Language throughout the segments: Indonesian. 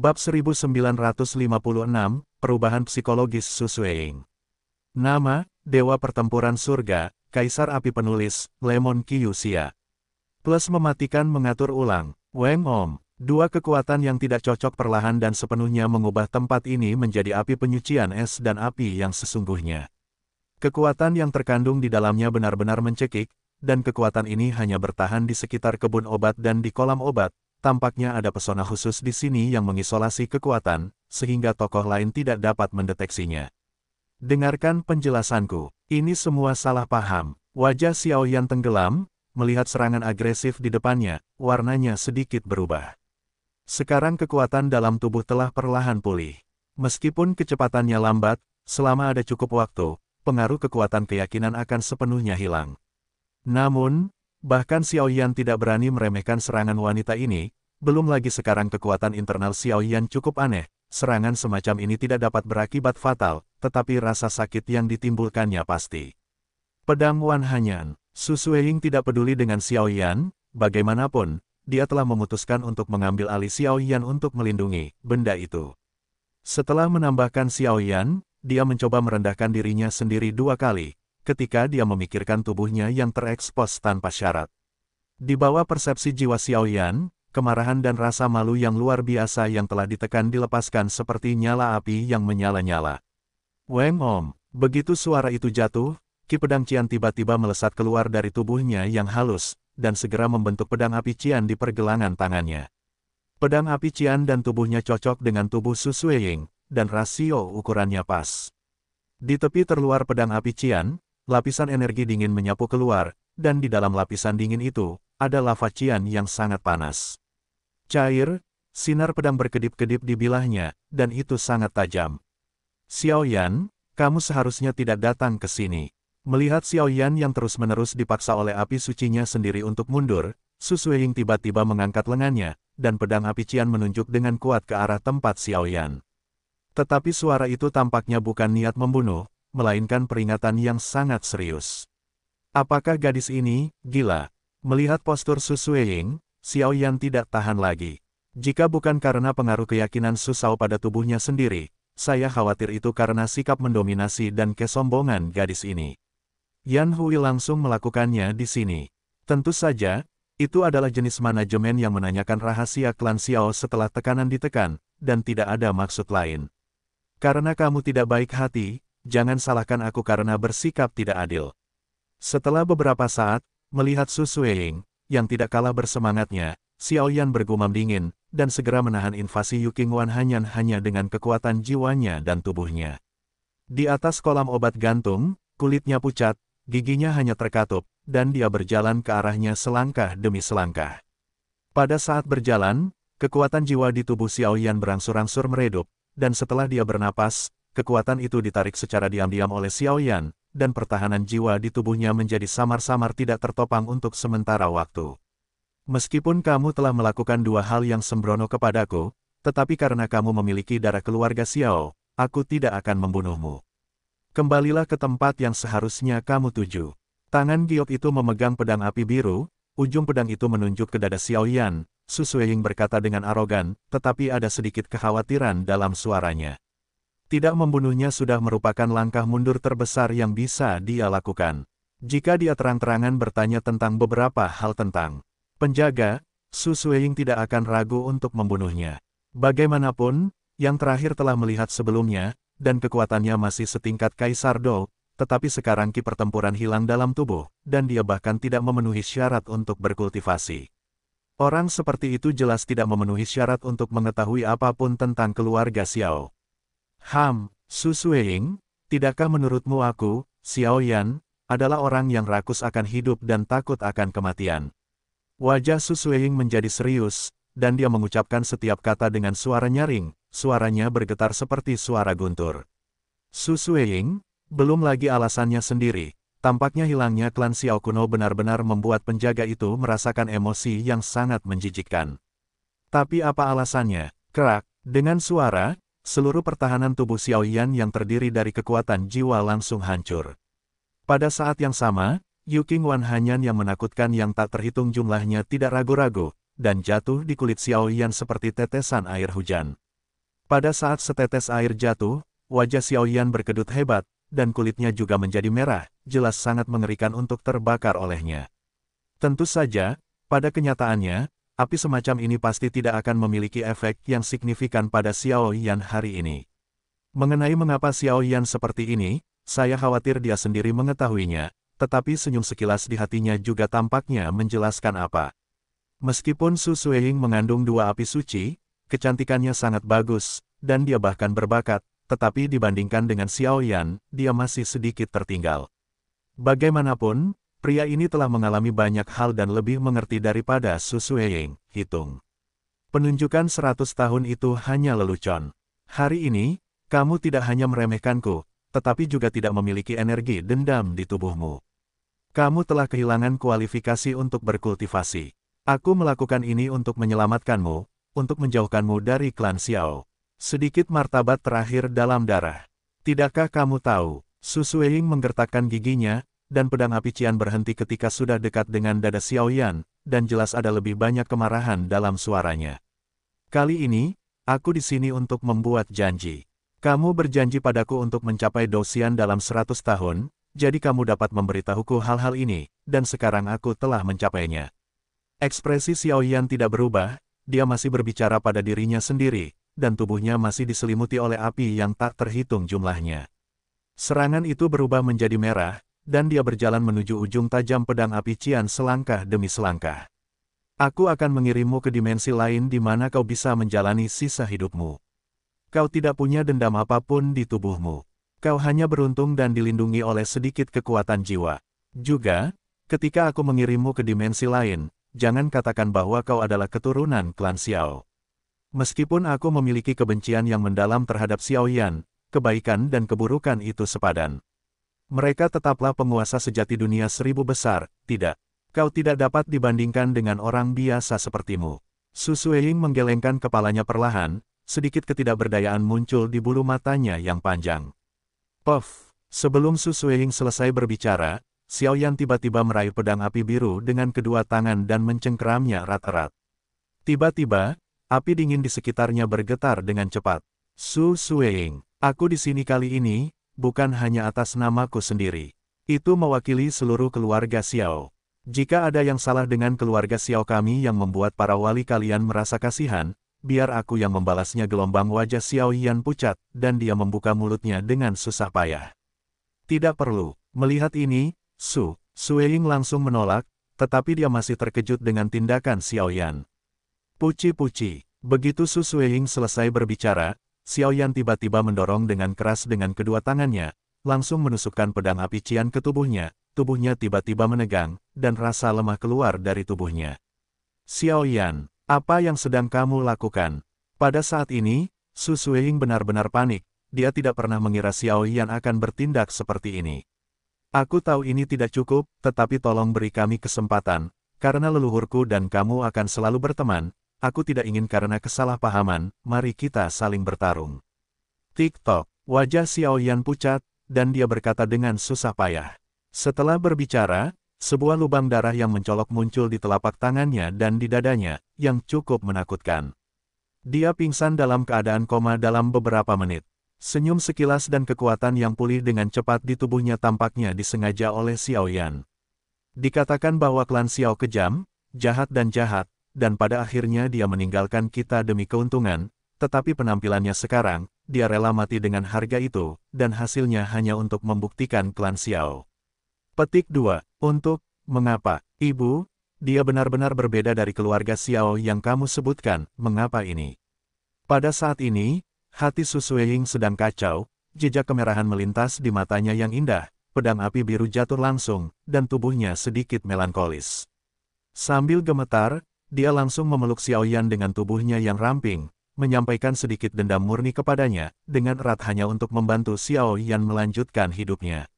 Bab 1956, Perubahan Psikologis Susueing. Nama, Dewa Pertempuran Surga, Kaisar Api Penulis, Lemon Kiyusia. Plus mematikan mengatur ulang, Weng Om. Dua kekuatan yang tidak cocok perlahan dan sepenuhnya mengubah tempat ini menjadi api penyucian es dan api yang sesungguhnya. Kekuatan yang terkandung di dalamnya benar-benar mencekik, dan kekuatan ini hanya bertahan di sekitar kebun obat dan di kolam obat, tampaknya ada pesona khusus di sini yang mengisolasi kekuatan, sehingga tokoh lain tidak dapat mendeteksinya. Dengarkan penjelasanku, ini semua salah paham. Wajah Xiao Yan tenggelam, melihat serangan agresif di depannya, warnanya sedikit berubah. Sekarang kekuatan dalam tubuh telah perlahan pulih. Meskipun kecepatannya lambat, selama ada cukup waktu, pengaruh kekuatan keyakinan akan sepenuhnya hilang. Namun, Bahkan Xiao Yan tidak berani meremehkan serangan wanita ini, belum lagi sekarang kekuatan internal Xiao Yan cukup aneh, serangan semacam ini tidak dapat berakibat fatal, tetapi rasa sakit yang ditimbulkannya pasti. Pedang Wan Hanyan, Su Suying tidak peduli dengan Xiao Yan, bagaimanapun, dia telah memutuskan untuk mengambil alih Xiao Yan untuk melindungi benda itu. Setelah menambahkan Xiao Yan, dia mencoba merendahkan dirinya sendiri dua kali, ketika dia memikirkan tubuhnya yang terekspos tanpa syarat. Di bawah persepsi jiwa Xiaoyan, kemarahan dan rasa malu yang luar biasa yang telah ditekan dilepaskan seperti nyala api yang menyala-nyala. Weng Om, begitu suara itu jatuh, ki pedang Cian tiba-tiba melesat keluar dari tubuhnya yang halus, dan segera membentuk pedang api Cian di pergelangan tangannya. Pedang api Cian dan tubuhnya cocok dengan tubuh Su Ying, dan rasio ukurannya pas. Di tepi terluar pedang api Cian, lapisan energi dingin menyapu keluar, dan di dalam lapisan dingin itu, ada lava cian yang sangat panas. Cair, sinar pedang berkedip-kedip di bilahnya, dan itu sangat tajam. Xiao Yan, kamu seharusnya tidak datang ke sini. Melihat Xiao Yan yang terus-menerus dipaksa oleh api sucinya sendiri untuk mundur, Su Suying tiba-tiba mengangkat lengannya, dan pedang api cian menunjuk dengan kuat ke arah tempat Xiao Yan. Tetapi suara itu tampaknya bukan niat membunuh, melainkan peringatan yang sangat serius. Apakah gadis ini, gila? Melihat postur Su Ying, Xiao Yan tidak tahan lagi. Jika bukan karena pengaruh keyakinan Su Sao pada tubuhnya sendiri, saya khawatir itu karena sikap mendominasi dan kesombongan gadis ini. Yan Hui langsung melakukannya di sini. Tentu saja, itu adalah jenis manajemen yang menanyakan rahasia klan Xiao setelah tekanan ditekan, dan tidak ada maksud lain. Karena kamu tidak baik hati, jangan salahkan aku karena bersikap tidak adil. Setelah beberapa saat, melihat Su Suying, yang tidak kalah bersemangatnya, Xiao Yan bergumam dingin, dan segera menahan invasi Yuking Wan Hanyan hanya dengan kekuatan jiwanya dan tubuhnya. Di atas kolam obat gantung, kulitnya pucat, giginya hanya terkatup, dan dia berjalan ke arahnya selangkah demi selangkah. Pada saat berjalan, kekuatan jiwa di tubuh Xiao Yan berangsur-angsur meredup, dan setelah dia bernapas, kekuatan itu ditarik secara diam-diam oleh Xiao Yan, dan pertahanan jiwa di tubuhnya menjadi samar-samar tidak tertopang untuk sementara waktu. Meskipun kamu telah melakukan dua hal yang sembrono kepadaku, tetapi karena kamu memiliki darah keluarga Xiao, aku tidak akan membunuhmu. Kembalilah ke tempat yang seharusnya kamu tuju. Tangan Giok itu memegang pedang api biru, ujung pedang itu menunjuk ke dada Xiaoyan, Su Suying berkata dengan arogan, tetapi ada sedikit kekhawatiran dalam suaranya tidak membunuhnya sudah merupakan langkah mundur terbesar yang bisa dia lakukan. Jika dia terang-terangan bertanya tentang beberapa hal tentang penjaga, Su Suying tidak akan ragu untuk membunuhnya. Bagaimanapun, yang terakhir telah melihat sebelumnya, dan kekuatannya masih setingkat Kaisar Dol, tetapi sekarang ki pertempuran hilang dalam tubuh, dan dia bahkan tidak memenuhi syarat untuk berkultivasi. Orang seperti itu jelas tidak memenuhi syarat untuk mengetahui apapun tentang keluarga Xiao. Ham, Susueing, tidakkah menurutmu aku, Xiao Yan, adalah orang yang rakus akan hidup dan takut akan kematian? Wajah Susueing menjadi serius, dan dia mengucapkan setiap kata dengan suara nyaring, suaranya bergetar seperti suara guntur. Susueing, belum lagi alasannya sendiri, tampaknya hilangnya klan Xiao kuno benar-benar membuat penjaga itu merasakan emosi yang sangat menjijikkan. Tapi apa alasannya? Kerak, dengan suara, seluruh pertahanan tubuh Xiao Yan yang terdiri dari kekuatan jiwa langsung hancur. Pada saat yang sama, Yu Qing Wan Hanyan yang menakutkan yang tak terhitung jumlahnya tidak ragu-ragu, dan jatuh di kulit Xiao Yan seperti tetesan air hujan. Pada saat setetes air jatuh, wajah Xiao Yan berkedut hebat, dan kulitnya juga menjadi merah, jelas sangat mengerikan untuk terbakar olehnya. Tentu saja, pada kenyataannya, api semacam ini pasti tidak akan memiliki efek yang signifikan pada Xiao Yan hari ini. Mengenai mengapa Xiao Yan seperti ini, saya khawatir dia sendiri mengetahuinya, tetapi senyum sekilas di hatinya juga tampaknya menjelaskan apa. Meskipun Su Suying mengandung dua api suci, kecantikannya sangat bagus, dan dia bahkan berbakat, tetapi dibandingkan dengan Xiao Yan, dia masih sedikit tertinggal. Bagaimanapun, Pria ini telah mengalami banyak hal dan lebih mengerti daripada Susueying, hitung. Penunjukan seratus tahun itu hanya lelucon. Hari ini, kamu tidak hanya meremehkanku, tetapi juga tidak memiliki energi dendam di tubuhmu. Kamu telah kehilangan kualifikasi untuk berkultivasi. Aku melakukan ini untuk menyelamatkanmu, untuk menjauhkanmu dari klan Xiao. Sedikit martabat terakhir dalam darah. Tidakkah kamu tahu, Susueying menggertakkan giginya, dan pedang api Cian berhenti ketika sudah dekat dengan dada Xiaoyan, dan jelas ada lebih banyak kemarahan dalam suaranya. Kali ini, aku di sini untuk membuat janji. Kamu berjanji padaku untuk mencapai dosian dalam seratus tahun, jadi kamu dapat memberitahuku hal-hal ini, dan sekarang aku telah mencapainya. Ekspresi Xiaoyan tidak berubah, dia masih berbicara pada dirinya sendiri, dan tubuhnya masih diselimuti oleh api yang tak terhitung jumlahnya. Serangan itu berubah menjadi merah, dan dia berjalan menuju ujung tajam pedang api Cian selangkah demi selangkah. Aku akan mengirimmu ke dimensi lain di mana kau bisa menjalani sisa hidupmu. Kau tidak punya dendam apapun di tubuhmu. Kau hanya beruntung dan dilindungi oleh sedikit kekuatan jiwa. Juga, ketika aku mengirimmu ke dimensi lain, jangan katakan bahwa kau adalah keturunan klan Xiao. Meskipun aku memiliki kebencian yang mendalam terhadap Xiaoyan, kebaikan dan keburukan itu sepadan. Mereka tetaplah penguasa sejati dunia seribu besar, tidak. Kau tidak dapat dibandingkan dengan orang biasa sepertimu. Susueying menggelengkan kepalanya perlahan, sedikit ketidakberdayaan muncul di bulu matanya yang panjang. Puff! Sebelum Susueying selesai berbicara, Xiaoyan tiba-tiba meraih pedang api biru dengan kedua tangan dan mencengkeramnya erat-erat. Tiba-tiba, api dingin di sekitarnya bergetar dengan cepat. Su Sueying, aku di sini kali ini, bukan hanya atas namaku sendiri. Itu mewakili seluruh keluarga Xiao. Jika ada yang salah dengan keluarga Xiao kami yang membuat para wali kalian merasa kasihan, biar aku yang membalasnya gelombang wajah Xiao Yan pucat, dan dia membuka mulutnya dengan susah payah. Tidak perlu. Melihat ini, Su, Sueying langsung menolak, tetapi dia masih terkejut dengan tindakan Xiao Yan. Puci-puci. Begitu Su Sueying selesai berbicara, Xiao Yan tiba-tiba mendorong dengan keras dengan kedua tangannya, langsung menusukkan pedang api Cian ke tubuhnya, tubuhnya tiba-tiba menegang, dan rasa lemah keluar dari tubuhnya. Xiao Yan, apa yang sedang kamu lakukan? Pada saat ini, Su Suying benar-benar panik, dia tidak pernah mengira Xiao Yan akan bertindak seperti ini. Aku tahu ini tidak cukup, tetapi tolong beri kami kesempatan, karena leluhurku dan kamu akan selalu berteman, aku tidak ingin karena kesalahpahaman, mari kita saling bertarung. TikTok, wajah Xiao Yan pucat, dan dia berkata dengan susah payah. Setelah berbicara, sebuah lubang darah yang mencolok muncul di telapak tangannya dan di dadanya, yang cukup menakutkan. Dia pingsan dalam keadaan koma dalam beberapa menit. Senyum sekilas dan kekuatan yang pulih dengan cepat di tubuhnya tampaknya disengaja oleh Xiao Yan. Dikatakan bahwa klan Xiao kejam, jahat dan jahat, dan pada akhirnya dia meninggalkan kita demi keuntungan, tetapi penampilannya sekarang, dia rela mati dengan harga itu, dan hasilnya hanya untuk membuktikan klan Xiao. Petik 2. Untuk, mengapa, ibu, dia benar-benar berbeda dari keluarga Xiao yang kamu sebutkan, mengapa ini? Pada saat ini, hati Susueying sedang kacau, jejak kemerahan melintas di matanya yang indah, pedang api biru jatuh langsung, dan tubuhnya sedikit melankolis. Sambil gemetar, dia langsung memeluk Xiao Yan dengan tubuhnya yang ramping, menyampaikan sedikit dendam murni kepadanya, dengan erat hanya untuk membantu Xiao Yan melanjutkan hidupnya.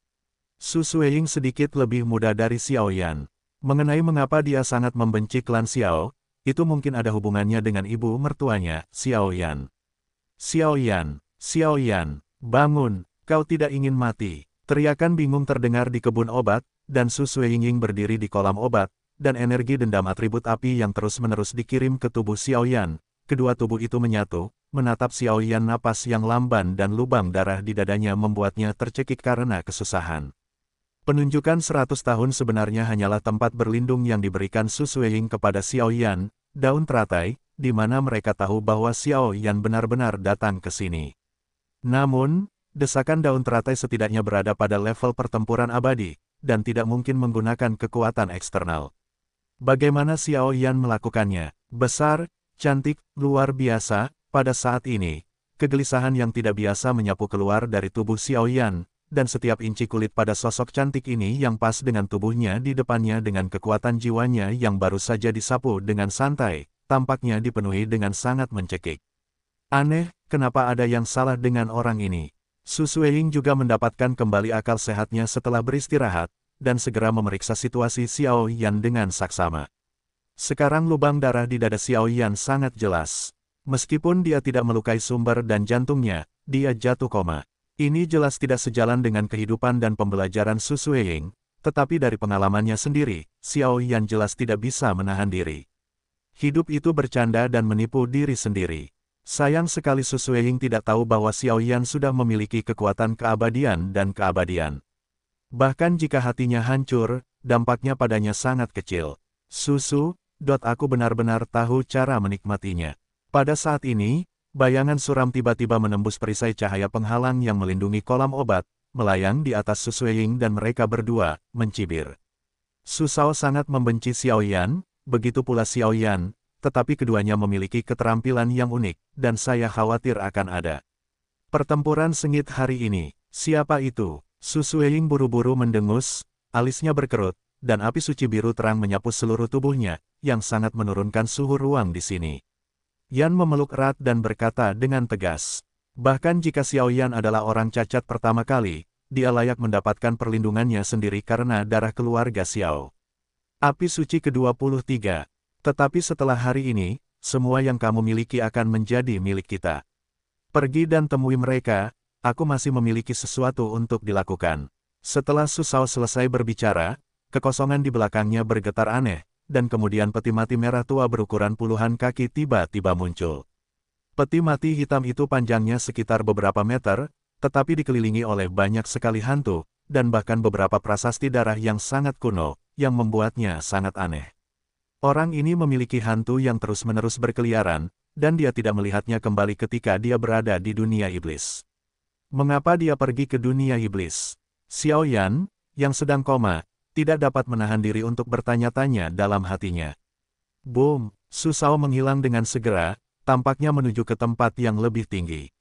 Su Suying sedikit lebih muda dari Xiao Yan. Mengenai mengapa dia sangat membenci klan Xiao, itu mungkin ada hubungannya dengan ibu mertuanya, Xiao Xiao Yan. Yan, Xiao Yan, bangun, kau tidak ingin mati. Teriakan bingung terdengar di kebun obat, dan Su Suying berdiri di kolam obat, dan energi dendam atribut api yang terus-menerus dikirim ke tubuh Xiao Yan. kedua tubuh itu menyatu, menatap Xiao Yan napas yang lamban dan lubang darah di dadanya membuatnya tercekik karena kesusahan. Penunjukan 100 tahun sebenarnya hanyalah tempat berlindung yang diberikan Su Suying kepada Xiao Yan. daun teratai, di mana mereka tahu bahwa Xiao Yan benar-benar datang ke sini. Namun, desakan daun teratai setidaknya berada pada level pertempuran abadi, dan tidak mungkin menggunakan kekuatan eksternal. Bagaimana Xiao Yan melakukannya? Besar, cantik, luar biasa, pada saat ini, kegelisahan yang tidak biasa menyapu keluar dari tubuh Xiao Yan, dan setiap inci kulit pada sosok cantik ini yang pas dengan tubuhnya di depannya dengan kekuatan jiwanya yang baru saja disapu dengan santai, tampaknya dipenuhi dengan sangat mencekik. Aneh, kenapa ada yang salah dengan orang ini? Su Ying juga mendapatkan kembali akal sehatnya setelah beristirahat, dan segera memeriksa situasi Xiao Yan dengan saksama. Sekarang lubang darah di dada Xiao Yan sangat jelas. Meskipun dia tidak melukai sumber dan jantungnya, dia jatuh koma. Ini jelas tidak sejalan dengan kehidupan dan pembelajaran Su Ying, tetapi dari pengalamannya sendiri, Xiao Yan jelas tidak bisa menahan diri. Hidup itu bercanda dan menipu diri sendiri. Sayang sekali Su Ying tidak tahu bahwa Xiao Yan sudah memiliki kekuatan keabadian dan keabadian. Bahkan jika hatinya hancur, dampaknya padanya sangat kecil. Susu, dot aku benar-benar tahu cara menikmatinya. Pada saat ini, bayangan suram tiba-tiba menembus perisai cahaya penghalang yang melindungi kolam obat, melayang di atas Susu Ying dan mereka berdua, mencibir. Susao sangat membenci Xiao Yan, begitu pula Xiao Yan, tetapi keduanya memiliki keterampilan yang unik, dan saya khawatir akan ada. Pertempuran sengit hari ini, siapa itu? Eying buru-buru mendengus, alisnya berkerut, dan api suci biru terang menyapu seluruh tubuhnya, yang sangat menurunkan suhu ruang di sini. Yan memeluk erat dan berkata dengan tegas. Bahkan jika Xiao Yan adalah orang cacat pertama kali, dia layak mendapatkan perlindungannya sendiri karena darah keluarga Xiao. Api suci ke-23. Tetapi setelah hari ini, semua yang kamu miliki akan menjadi milik kita. Pergi dan temui mereka, aku masih memiliki sesuatu untuk dilakukan. Setelah Susao selesai berbicara, kekosongan di belakangnya bergetar aneh, dan kemudian peti mati merah tua berukuran puluhan kaki tiba-tiba muncul. Peti mati hitam itu panjangnya sekitar beberapa meter, tetapi dikelilingi oleh banyak sekali hantu, dan bahkan beberapa prasasti darah yang sangat kuno, yang membuatnya sangat aneh. Orang ini memiliki hantu yang terus-menerus berkeliaran, dan dia tidak melihatnya kembali ketika dia berada di dunia iblis. Mengapa dia pergi ke dunia iblis? Xiao Yan, yang sedang koma, tidak dapat menahan diri untuk bertanya-tanya dalam hatinya. Boom, Susao menghilang dengan segera, tampaknya menuju ke tempat yang lebih tinggi.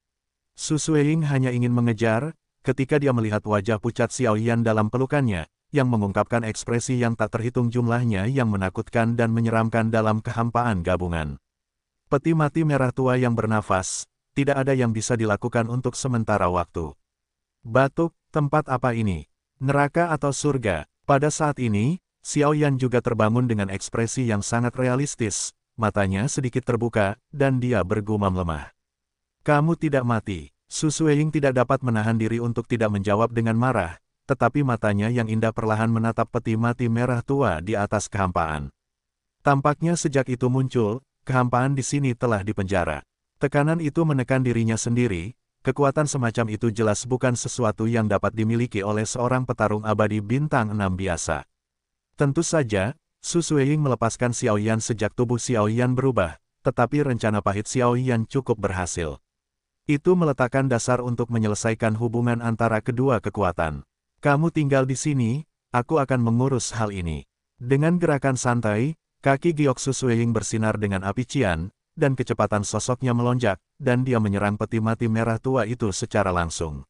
Suying hanya ingin mengejar, ketika dia melihat wajah pucat Xiao Yan dalam pelukannya, yang mengungkapkan ekspresi yang tak terhitung jumlahnya yang menakutkan dan menyeramkan dalam kehampaan gabungan. Peti mati merah tua yang bernafas, tidak ada yang bisa dilakukan untuk sementara waktu. Batuk, tempat apa ini? Neraka atau surga? Pada saat ini, Xiao Yan juga terbangun dengan ekspresi yang sangat realistis, matanya sedikit terbuka, dan dia bergumam lemah. Kamu tidak mati. Su Suying tidak dapat menahan diri untuk tidak menjawab dengan marah, tetapi matanya yang indah perlahan menatap peti mati merah tua di atas kehampaan. Tampaknya sejak itu muncul, kehampaan di sini telah dipenjara. Tekanan itu menekan dirinya sendiri, kekuatan semacam itu jelas bukan sesuatu yang dapat dimiliki oleh seorang petarung abadi bintang enam biasa. Tentu saja, Su Suying melepaskan Xiao Yan sejak tubuh Xiao Yan berubah, tetapi rencana pahit Xiao Yan cukup berhasil. Itu meletakkan dasar untuk menyelesaikan hubungan antara kedua kekuatan. Kamu tinggal di sini, aku akan mengurus hal ini. Dengan gerakan santai, kaki Giok Su Suying bersinar dengan api cian, dan kecepatan sosoknya melonjak, dan dia menyerang peti mati merah tua itu secara langsung.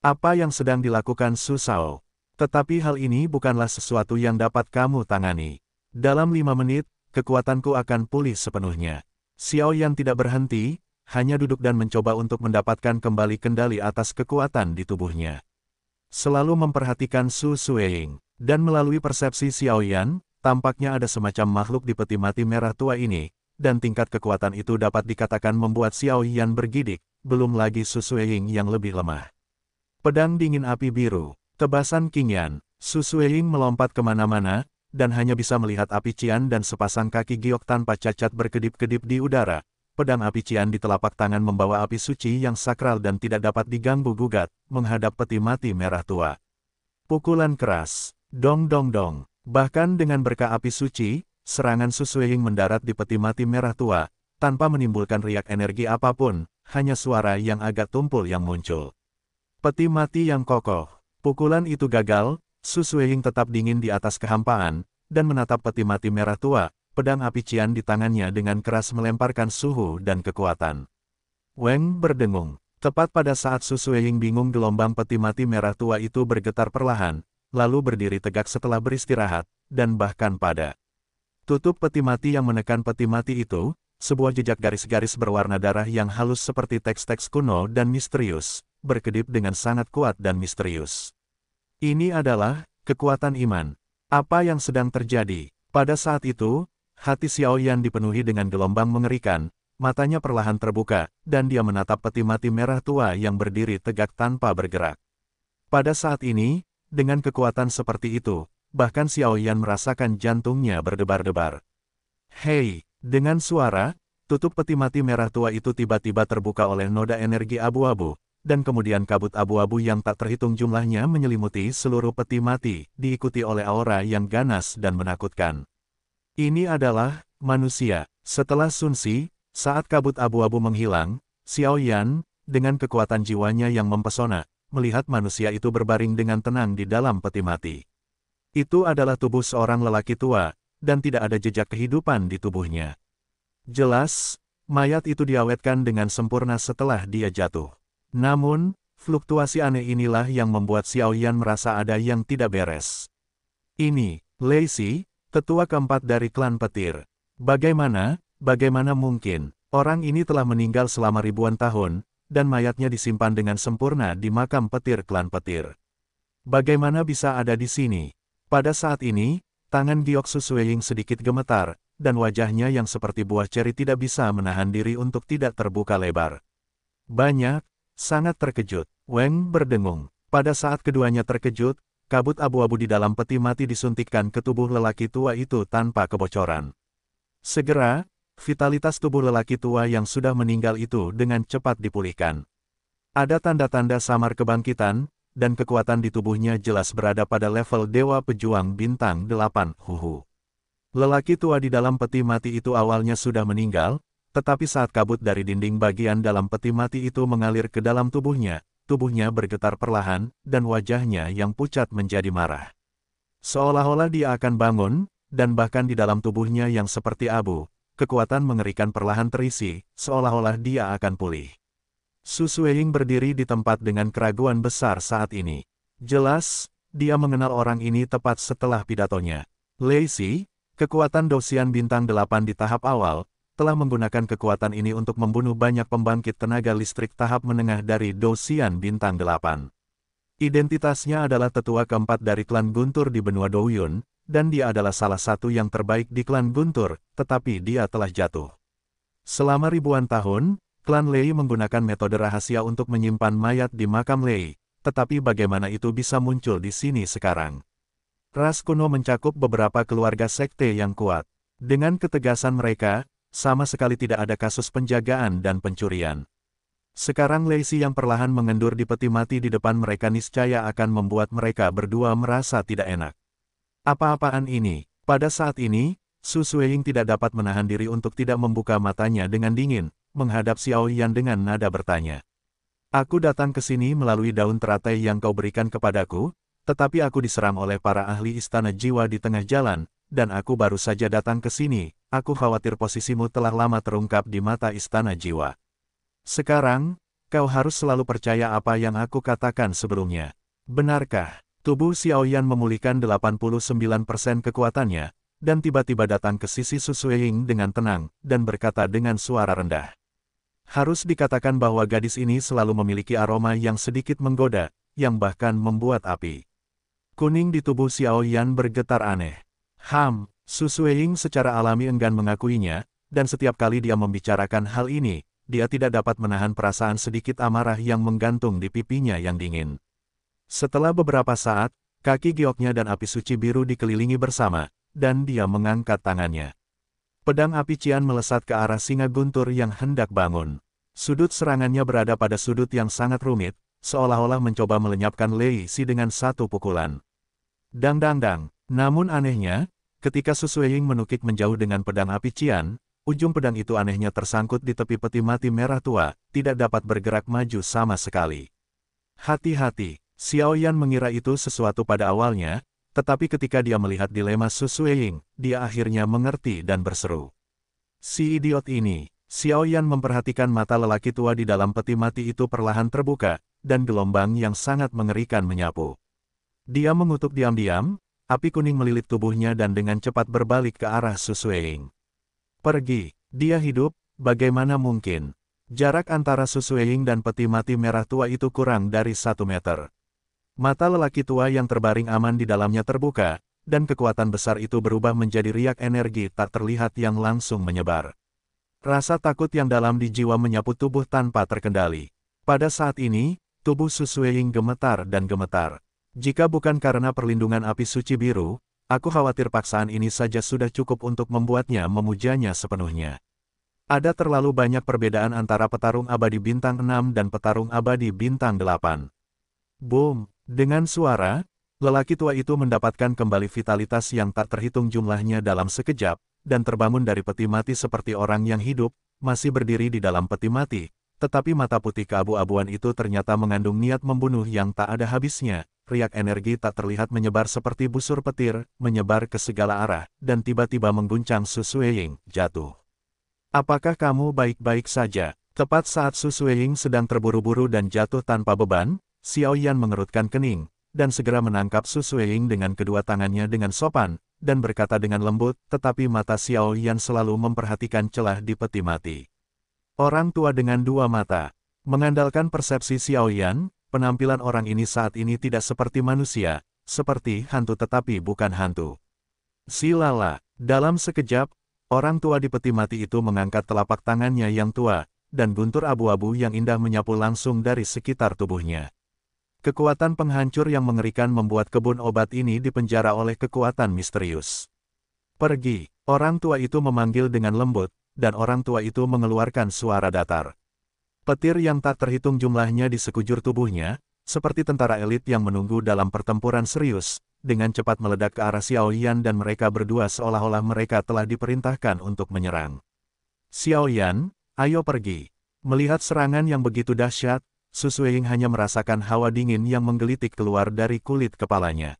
Apa yang sedang dilakukan Su Shao? Tetapi hal ini bukanlah sesuatu yang dapat kamu tangani. Dalam lima menit, kekuatanku akan pulih sepenuhnya. Xiao Yan tidak berhenti, hanya duduk dan mencoba untuk mendapatkan kembali kendali atas kekuatan di tubuhnya. Selalu memperhatikan Su Sueying, dan melalui persepsi Xiao Yan, tampaknya ada semacam makhluk di peti mati merah tua ini, dan tingkat kekuatan itu dapat dikatakan membuat Xiao Yan bergidik, belum lagi Ying yang lebih lemah. Pedang dingin api biru, tebasan Susue Ying melompat kemana-mana, dan hanya bisa melihat api Cian dan sepasang kaki giok tanpa cacat berkedip-kedip di udara. Pedang api Cian di telapak tangan membawa api suci yang sakral dan tidak dapat diganggu gugat, menghadap peti mati merah tua. Pukulan keras, dong dong dong, bahkan dengan berkah api suci, serangan Susuying mendarat di peti mati merah tua, tanpa menimbulkan riak energi apapun, hanya suara yang agak tumpul yang muncul. Peti mati yang kokoh. Pukulan itu gagal, Susuying tetap dingin di atas kehampaan, dan menatap peti mati merah tua, pedang api cian di tangannya dengan keras melemparkan suhu dan kekuatan. Weng berdengung. Tepat pada saat Susuying bingung gelombang peti mati merah tua itu bergetar perlahan, lalu berdiri tegak setelah beristirahat, dan bahkan pada Tutup peti mati yang menekan peti mati itu, sebuah jejak garis-garis berwarna darah yang halus seperti teks-teks kuno dan misterius, berkedip dengan sangat kuat dan misterius. Ini adalah kekuatan iman. Apa yang sedang terjadi? Pada saat itu, hati Xiao Yan dipenuhi dengan gelombang mengerikan, matanya perlahan terbuka, dan dia menatap peti mati merah tua yang berdiri tegak tanpa bergerak. Pada saat ini, dengan kekuatan seperti itu, bahkan Xiao Yan merasakan jantungnya berdebar-debar. Hei, dengan suara, tutup peti mati merah tua itu tiba-tiba terbuka oleh noda energi abu-abu, dan kemudian kabut abu-abu yang tak terhitung jumlahnya menyelimuti seluruh peti mati, diikuti oleh aura yang ganas dan menakutkan. Ini adalah manusia. Setelah Sun Sunsi, saat kabut abu-abu menghilang, Xiao Yan, dengan kekuatan jiwanya yang mempesona, melihat manusia itu berbaring dengan tenang di dalam peti mati. Itu adalah tubuh seorang lelaki tua, dan tidak ada jejak kehidupan di tubuhnya. Jelas, mayat itu diawetkan dengan sempurna setelah dia jatuh. Namun, fluktuasi aneh inilah yang membuat Xiao Yan merasa ada yang tidak beres. Ini, Lacey, tetua keempat dari klan petir. Bagaimana, bagaimana mungkin, orang ini telah meninggal selama ribuan tahun, dan mayatnya disimpan dengan sempurna di makam petir klan petir. Bagaimana bisa ada di sini? Pada saat ini, tangan Gioxusueying sedikit gemetar, dan wajahnya yang seperti buah ceri tidak bisa menahan diri untuk tidak terbuka lebar. Banyak, sangat terkejut. Weng berdengung. Pada saat keduanya terkejut, kabut abu-abu di dalam peti mati disuntikkan ke tubuh lelaki tua itu tanpa kebocoran. Segera, vitalitas tubuh lelaki tua yang sudah meninggal itu dengan cepat dipulihkan. Ada tanda-tanda samar kebangkitan, dan kekuatan di tubuhnya jelas berada pada level Dewa Pejuang Bintang 8, huhu. Lelaki tua di dalam peti mati itu awalnya sudah meninggal, tetapi saat kabut dari dinding bagian dalam peti mati itu mengalir ke dalam tubuhnya, tubuhnya bergetar perlahan, dan wajahnya yang pucat menjadi marah. Seolah-olah dia akan bangun, dan bahkan di dalam tubuhnya yang seperti abu, kekuatan mengerikan perlahan terisi, seolah-olah dia akan pulih. Su Sueying berdiri di tempat dengan keraguan besar saat ini. Jelas, dia mengenal orang ini tepat setelah pidatonya. Lei Xi, kekuatan Dosian Bintang 8 di tahap awal, telah menggunakan kekuatan ini untuk membunuh banyak pembangkit tenaga listrik tahap menengah dari Dosian Bintang 8. Identitasnya adalah tetua keempat dari klan Guntur di benua Douyun, dan dia adalah salah satu yang terbaik di klan Guntur, tetapi dia telah jatuh. Selama ribuan tahun, Klan Lei menggunakan metode rahasia untuk menyimpan mayat di makam Lei, tetapi bagaimana itu bisa muncul di sini sekarang? Ras kuno mencakup beberapa keluarga sekte yang kuat. Dengan ketegasan mereka, sama sekali tidak ada kasus penjagaan dan pencurian. Sekarang Lei Si yang perlahan mengendur di peti mati di depan mereka niscaya akan membuat mereka berdua merasa tidak enak. Apa-apaan ini? Pada saat ini, Su Suying tidak dapat menahan diri untuk tidak membuka matanya dengan dingin, menghadap Xiao Yan dengan nada bertanya. Aku datang ke sini melalui daun teratai yang kau berikan kepadaku, tetapi aku diserang oleh para ahli istana jiwa di tengah jalan, dan aku baru saja datang ke sini, aku khawatir posisimu telah lama terungkap di mata istana jiwa. Sekarang, kau harus selalu percaya apa yang aku katakan sebelumnya. Benarkah? Tubuh Xiao Yan memulihkan 89% kekuatannya, dan tiba-tiba datang ke sisi Su Ying dengan tenang, dan berkata dengan suara rendah. Harus dikatakan bahwa gadis ini selalu memiliki aroma yang sedikit menggoda, yang bahkan membuat api. Kuning di tubuh Xiao Yan bergetar aneh. Ham, Susueing secara alami enggan mengakuinya, dan setiap kali dia membicarakan hal ini, dia tidak dapat menahan perasaan sedikit amarah yang menggantung di pipinya yang dingin. Setelah beberapa saat, kaki gioknya dan api suci biru dikelilingi bersama, dan dia mengangkat tangannya. Pedang api Cian melesat ke arah singa guntur yang hendak bangun. Sudut serangannya berada pada sudut yang sangat rumit, seolah-olah mencoba melenyapkan Lei Si dengan satu pukulan. Dang-dang-dang, namun anehnya, ketika Susuying menukik menjauh dengan pedang api Cian, ujung pedang itu anehnya tersangkut di tepi peti mati merah tua, tidak dapat bergerak maju sama sekali. Hati-hati, Xiao Yan mengira itu sesuatu pada awalnya, tetapi ketika dia melihat dilema Su Susuying, dia akhirnya mengerti dan berseru. Si idiot ini, Xiao Yan memperhatikan mata lelaki tua di dalam peti mati itu perlahan terbuka, dan gelombang yang sangat mengerikan menyapu. Dia mengutuk diam-diam, api kuning melilit tubuhnya dan dengan cepat berbalik ke arah Su Susuying. Pergi, dia hidup, bagaimana mungkin? Jarak antara Su Susuying dan peti mati merah tua itu kurang dari satu meter. Mata lelaki tua yang terbaring aman di dalamnya terbuka, dan kekuatan besar itu berubah menjadi riak energi tak terlihat yang langsung menyebar. Rasa takut yang dalam di jiwa menyapu tubuh tanpa terkendali. Pada saat ini, tubuh Susuying gemetar dan gemetar. Jika bukan karena perlindungan api suci biru, aku khawatir paksaan ini saja sudah cukup untuk membuatnya memujanya sepenuhnya. Ada terlalu banyak perbedaan antara petarung abadi bintang 6 dan petarung abadi bintang 8. Boom! Dengan suara, lelaki tua itu mendapatkan kembali vitalitas yang tak terhitung jumlahnya dalam sekejap, dan terbangun dari peti mati seperti orang yang hidup, masih berdiri di dalam peti mati, tetapi mata putih keabu-abuan itu ternyata mengandung niat membunuh yang tak ada habisnya. Riak energi tak terlihat menyebar seperti busur petir, menyebar ke segala arah, dan tiba-tiba mengguncang Susuying, jatuh. Apakah kamu baik-baik saja? Tepat saat Susuying sedang terburu-buru dan jatuh tanpa beban, Xiao Yan mengerutkan kening, dan segera menangkap Su Ying dengan kedua tangannya dengan sopan, dan berkata dengan lembut, tetapi mata Xiao Yan selalu memperhatikan celah di peti mati. Orang tua dengan dua mata, mengandalkan persepsi Xiao Yan, penampilan orang ini saat ini tidak seperti manusia, seperti hantu tetapi bukan hantu. Silala, dalam sekejap, orang tua di peti mati itu mengangkat telapak tangannya yang tua, dan guntur abu-abu yang indah menyapu langsung dari sekitar tubuhnya. Kekuatan penghancur yang mengerikan membuat kebun obat ini dipenjara oleh kekuatan misterius. Pergi, orang tua itu memanggil dengan lembut, dan orang tua itu mengeluarkan suara datar. Petir yang tak terhitung jumlahnya di sekujur tubuhnya, seperti tentara elit yang menunggu dalam pertempuran serius, dengan cepat meledak ke arah Xiao Yan dan mereka berdua seolah-olah mereka telah diperintahkan untuk menyerang. Xiao Yan, ayo pergi. Melihat serangan yang begitu dahsyat, Susueing hanya merasakan hawa dingin yang menggelitik keluar dari kulit kepalanya.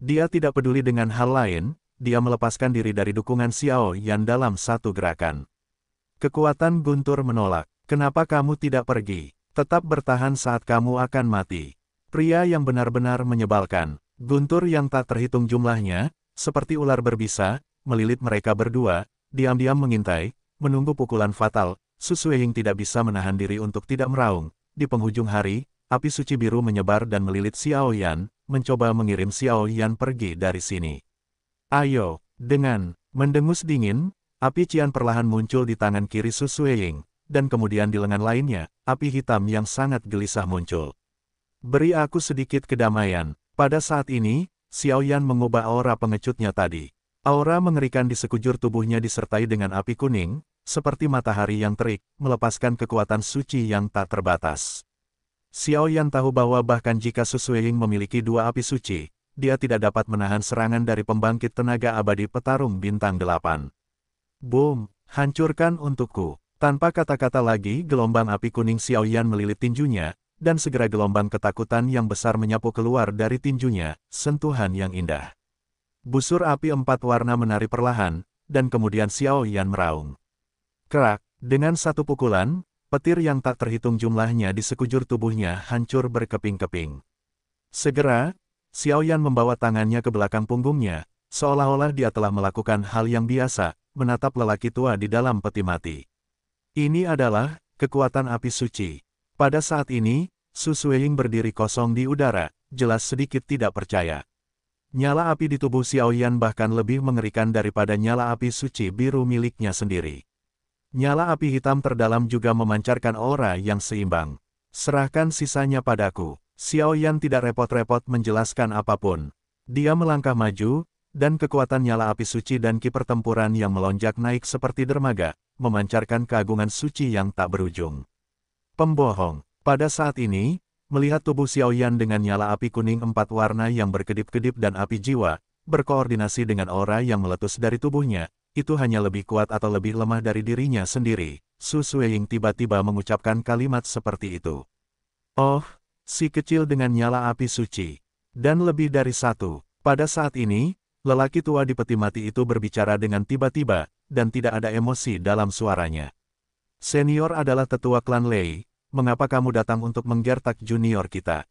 Dia tidak peduli dengan hal lain, dia melepaskan diri dari dukungan Xiao Yan dalam satu gerakan. Kekuatan guntur menolak. Kenapa kamu tidak pergi? Tetap bertahan saat kamu akan mati. Pria yang benar-benar menyebalkan, guntur yang tak terhitung jumlahnya, seperti ular berbisa, melilit mereka berdua, diam-diam mengintai, menunggu pukulan fatal, Susueying tidak bisa menahan diri untuk tidak meraung, di penghujung hari, api suci biru menyebar dan melilit Xiao Yan, mencoba mengirim Xiao Yan pergi dari sini. Ayo, dengan mendengus dingin, api Cian perlahan muncul di tangan kiri Su Suying, dan kemudian di lengan lainnya, api hitam yang sangat gelisah muncul. Beri aku sedikit kedamaian. Pada saat ini, Xiao Yan mengubah aura pengecutnya tadi. Aura mengerikan di sekujur tubuhnya disertai dengan api kuning, seperti matahari yang terik, melepaskan kekuatan suci yang tak terbatas. Xiao Yan tahu bahwa bahkan jika Susuying memiliki dua api suci, dia tidak dapat menahan serangan dari pembangkit tenaga abadi petarung bintang delapan. Boom, hancurkan untukku. Tanpa kata-kata lagi, gelombang api kuning Xiao Yan melilit tinjunya, dan segera gelombang ketakutan yang besar menyapu keluar dari tinjunya, sentuhan yang indah. Busur api empat warna menari perlahan, dan kemudian Xiao Yan meraung. Kerak, dengan satu pukulan, petir yang tak terhitung jumlahnya di sekujur tubuhnya hancur berkeping-keping. Segera, Xiao Yan membawa tangannya ke belakang punggungnya, seolah-olah dia telah melakukan hal yang biasa, menatap lelaki tua di dalam peti mati. Ini adalah kekuatan api suci. Pada saat ini, Su Ying berdiri kosong di udara, jelas sedikit tidak percaya. Nyala api di tubuh Xiao Yan bahkan lebih mengerikan daripada nyala api suci biru miliknya sendiri. Nyala api hitam terdalam juga memancarkan aura yang seimbang. Serahkan sisanya padaku. Xiao Yan tidak repot-repot menjelaskan apapun. Dia melangkah maju, dan kekuatan nyala api suci dan ki pertempuran yang melonjak naik seperti dermaga, memancarkan keagungan suci yang tak berujung. Pembohong. Pada saat ini, melihat tubuh Xiao Yan dengan nyala api kuning empat warna yang berkedip-kedip dan api jiwa, berkoordinasi dengan aura yang meletus dari tubuhnya, itu hanya lebih kuat atau lebih lemah dari dirinya sendiri, Su Suying tiba-tiba mengucapkan kalimat seperti itu. Oh, si kecil dengan nyala api suci. Dan lebih dari satu. Pada saat ini, lelaki tua di peti mati itu berbicara dengan tiba-tiba, dan tidak ada emosi dalam suaranya. Senior adalah tetua klan Lei, mengapa kamu datang untuk menggertak junior kita?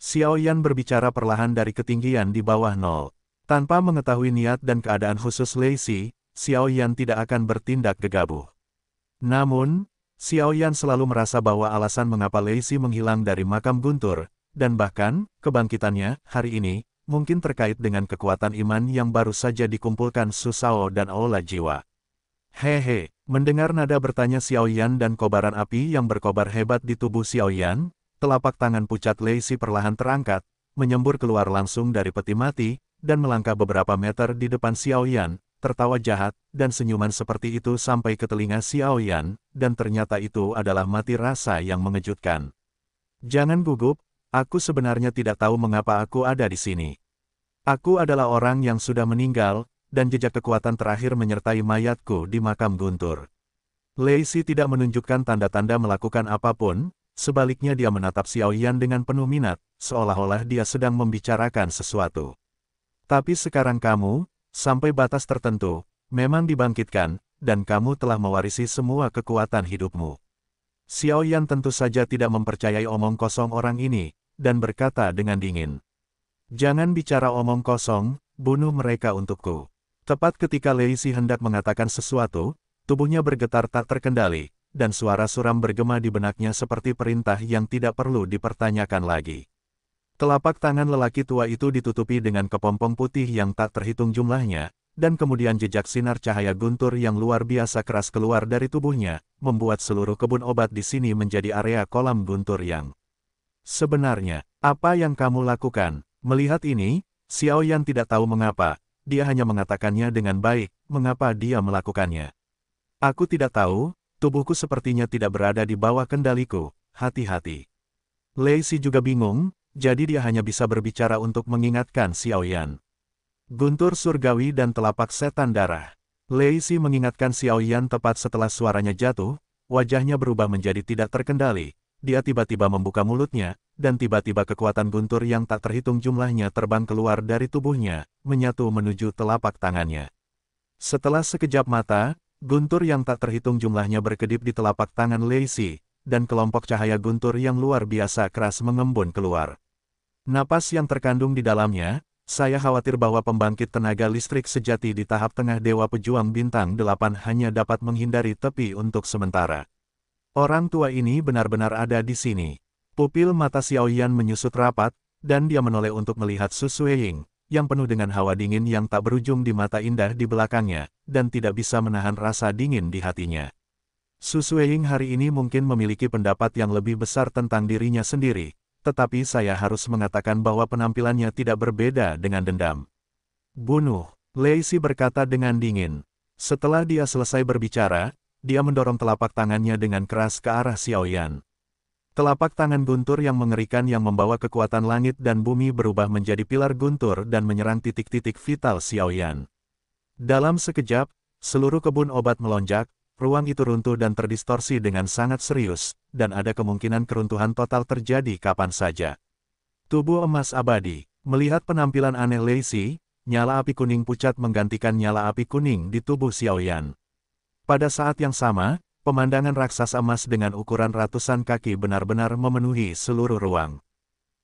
Xiao Yan berbicara perlahan dari ketinggian di bawah nol. Tanpa mengetahui niat dan keadaan khusus Lei Si, Xiao Yan tidak akan bertindak gegabah. Namun, Xiao Yan selalu merasa bahwa alasan mengapa Lei Xi menghilang dari makam guntur, dan bahkan, kebangkitannya, hari ini, mungkin terkait dengan kekuatan iman yang baru saja dikumpulkan Susao dan Aula Jiwa. Hehe, mendengar nada bertanya Xiao Yan dan kobaran api yang berkobar hebat di tubuh Xiao Yan, telapak tangan pucat Lei Xi perlahan terangkat, menyembur keluar langsung dari peti mati, dan melangkah beberapa meter di depan Xiao Yan, tertawa jahat, dan senyuman seperti itu sampai ke telinga Xiao Yan, dan ternyata itu adalah mati rasa yang mengejutkan. Jangan gugup, aku sebenarnya tidak tahu mengapa aku ada di sini. Aku adalah orang yang sudah meninggal, dan jejak kekuatan terakhir menyertai mayatku di makam guntur. Lacey tidak menunjukkan tanda-tanda melakukan apapun, sebaliknya dia menatap Xiao Yan dengan penuh minat, seolah-olah dia sedang membicarakan sesuatu. Tapi sekarang kamu, Sampai batas tertentu, memang dibangkitkan, dan kamu telah mewarisi semua kekuatan hidupmu. Xiao Yan tentu saja tidak mempercayai omong kosong orang ini, dan berkata dengan dingin. Jangan bicara omong kosong, bunuh mereka untukku. Tepat ketika Lei Si hendak mengatakan sesuatu, tubuhnya bergetar tak terkendali, dan suara suram bergema di benaknya seperti perintah yang tidak perlu dipertanyakan lagi. Telapak tangan lelaki tua itu ditutupi dengan kepompong putih yang tak terhitung jumlahnya, dan kemudian jejak sinar cahaya guntur yang luar biasa keras keluar dari tubuhnya, membuat seluruh kebun obat di sini menjadi area kolam guntur yang... Sebenarnya, apa yang kamu lakukan? Melihat ini, Xiao Yan tidak tahu mengapa, dia hanya mengatakannya dengan baik, mengapa dia melakukannya. Aku tidak tahu, tubuhku sepertinya tidak berada di bawah kendaliku, hati-hati. Lei Si juga bingung, jadi dia hanya bisa berbicara untuk mengingatkan Xiao Yan. Guntur surgawi dan telapak setan darah. Lei Si mengingatkan Xiao Yan tepat setelah suaranya jatuh, wajahnya berubah menjadi tidak terkendali. Dia tiba-tiba membuka mulutnya, dan tiba-tiba kekuatan guntur yang tak terhitung jumlahnya terbang keluar dari tubuhnya, menyatu menuju telapak tangannya. Setelah sekejap mata, guntur yang tak terhitung jumlahnya berkedip di telapak tangan Lei Si, dan kelompok cahaya guntur yang luar biasa keras mengembun keluar. Napas yang terkandung di dalamnya, saya khawatir bahwa pembangkit tenaga listrik sejati di tahap tengah Dewa Pejuang Bintang 8 hanya dapat menghindari tepi untuk sementara. Orang tua ini benar-benar ada di sini. Pupil mata Xiao Yan menyusut rapat, dan dia menoleh untuk melihat Su Ying, yang penuh dengan hawa dingin yang tak berujung di mata indah di belakangnya, dan tidak bisa menahan rasa dingin di hatinya. Su Ying hari ini mungkin memiliki pendapat yang lebih besar tentang dirinya sendiri, tetapi saya harus mengatakan bahwa penampilannya tidak berbeda dengan dendam. Bunuh, Leisi berkata dengan dingin. Setelah dia selesai berbicara, dia mendorong telapak tangannya dengan keras ke arah Xiaoyan. Telapak tangan guntur yang mengerikan yang membawa kekuatan langit dan bumi berubah menjadi pilar guntur dan menyerang titik-titik vital Xiaoyan. Dalam sekejap, seluruh kebun obat melonjak, ruang itu runtuh dan terdistorsi dengan sangat serius, dan ada kemungkinan keruntuhan total terjadi kapan saja. Tubuh emas abadi, melihat penampilan aneh Lacey, nyala api kuning pucat menggantikan nyala api kuning di tubuh Xiaoyan. Pada saat yang sama, pemandangan raksasa emas dengan ukuran ratusan kaki benar-benar memenuhi seluruh ruang.